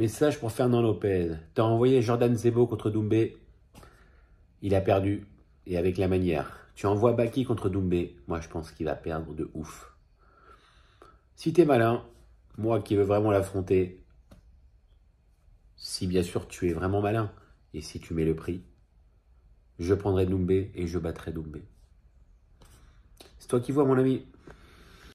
Message pour Fernand Lopez. T'as envoyé Jordan Zebo contre Doumbé. Il a perdu. Et avec la manière. Tu envoies Baki contre Doumbé. Moi, je pense qu'il va perdre de ouf. Si t'es malin, moi qui veux vraiment l'affronter, si bien sûr tu es vraiment malin, et si tu mets le prix, je prendrai Doumbé et je battrai Doumbé. C'est toi qui vois, mon ami.